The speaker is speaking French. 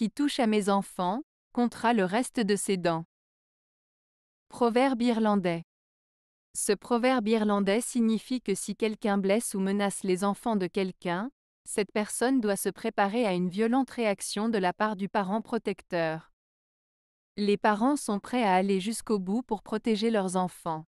qui touche à mes enfants, comptera le reste de ses dents. Proverbe irlandais. Ce proverbe irlandais signifie que si quelqu'un blesse ou menace les enfants de quelqu'un, cette personne doit se préparer à une violente réaction de la part du parent protecteur. Les parents sont prêts à aller jusqu'au bout pour protéger leurs enfants.